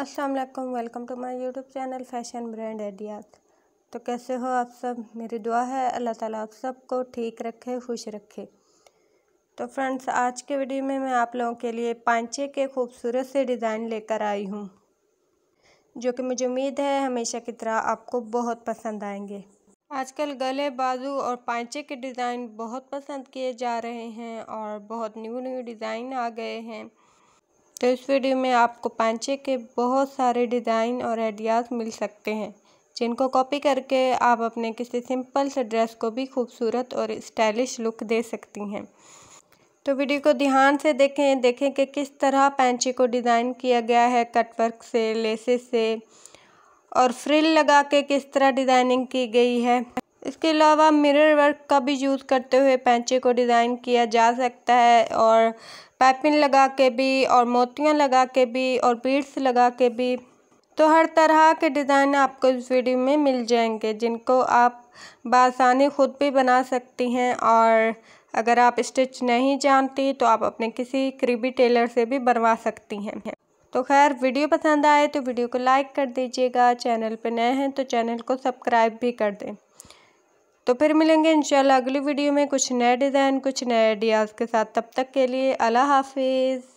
अस्सलाम वालेकुम welcome to my YouTube channel fashion brand idea तो कैसे हो आप सब मेरी दुआ है अल्लाह ताला आप सबको ठीक रखे खुश रखे तो फ्रेंड्स आज के वीडियो में मैं आप लोगों के लिए पांचे के खूबसूरत से डिज़ाइन लेकर आई हूँ जो कि मुझे उम्मीद है हमेशा की तरह आपको बहुत पसंद आएंगे आजकल गले बाजू और पांचे के डिज़ाइन बहुत पसंद किए जा रहे हैं और बहुत न्यू न्यू डिज़ाइन आ गए हैं तो इस वीडियो में आपको पांचे के बहुत सारे डिज़ाइन और आइडियाज़ मिल सकते हैं जिनको कॉपी करके आप अपने किसी सिंपल से ड्रेस को भी खूबसूरत और स्टाइलिश लुक दे सकती हैं तो वीडियो को ध्यान से देखें देखें कि किस तरह पैंचे को डिज़ाइन किया गया है कटवर्क से लेसेस से और फ्रिल लगा के किस तरह डिज़ाइनिंग की गई है इसके अलावा मिरर वर्क का भी यूज़ करते हुए पैंचे को डिज़ाइन किया जा सकता है और पैपिन लगा के भी और मोतियाँ लगा के भी और बीड्स लगा के भी तो हर तरह के डिज़ाइन आपको इस वीडियो में मिल जाएंगे जिनको आप बासानी ख़ुद भी बना सकती हैं और अगर आप स्टिच नहीं जानती तो आप अपने किसी करीबी टेलर से भी बनवा सकती हैं तो खैर वीडियो पसंद आए तो वीडियो को लाइक कर दीजिएगा चैनल पर नए हैं तो चैनल को सब्सक्राइब भी कर दें तो फिर मिलेंगे इंशाल्लाह अगली वीडियो में कुछ नए डिज़ाइन कुछ नए आइडियाज़ के साथ तब तक के लिए अल्लाह हाफिज़